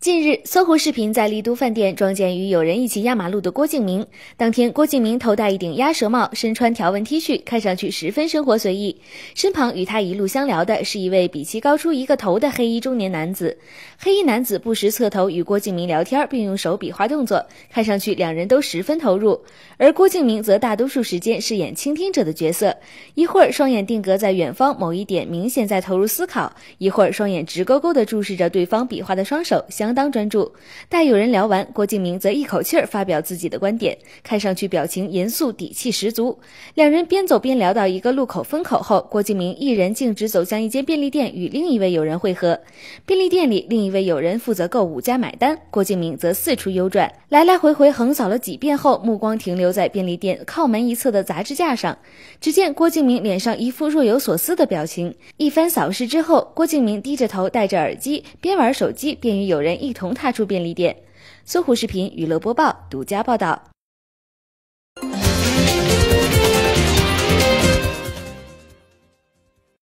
近日，搜狐视频在丽都饭店撞见与友人一起压马路的郭敬明。当天，郭敬明头戴一顶鸭舌帽，身穿条纹 T 恤，看上去十分生活随意。身旁与他一路相聊的是一位比其高出一个头的黑衣中年男子。黑衣男子不时侧头与郭敬明聊天，并用手比划动作，看上去两人都十分投入。而郭敬明则大多数时间饰演倾听者的角色，一会儿双眼定格在远方某一点，明显在投入思考；一会儿双眼直勾勾地注视着对方比划的双手，相。相当专注。待有人聊完，郭敬明则一口气儿发表自己的观点，看上去表情严肃，底气十足。两人边走边聊到一个路口分口后，郭敬明一人径直走向一间便利店，与另一位友人汇合。便利店里，另一位友人负责购物加买单，郭敬明则四处游转，来来回回横扫了几遍后，目光停留在便利店靠门一侧的杂志架上。只见郭敬明脸上一副若有所思的表情。一番扫视之后，郭敬明低着头，戴着耳机，边玩手机边与友人。一同踏出便利店。搜狐视频娱乐播报独家报道。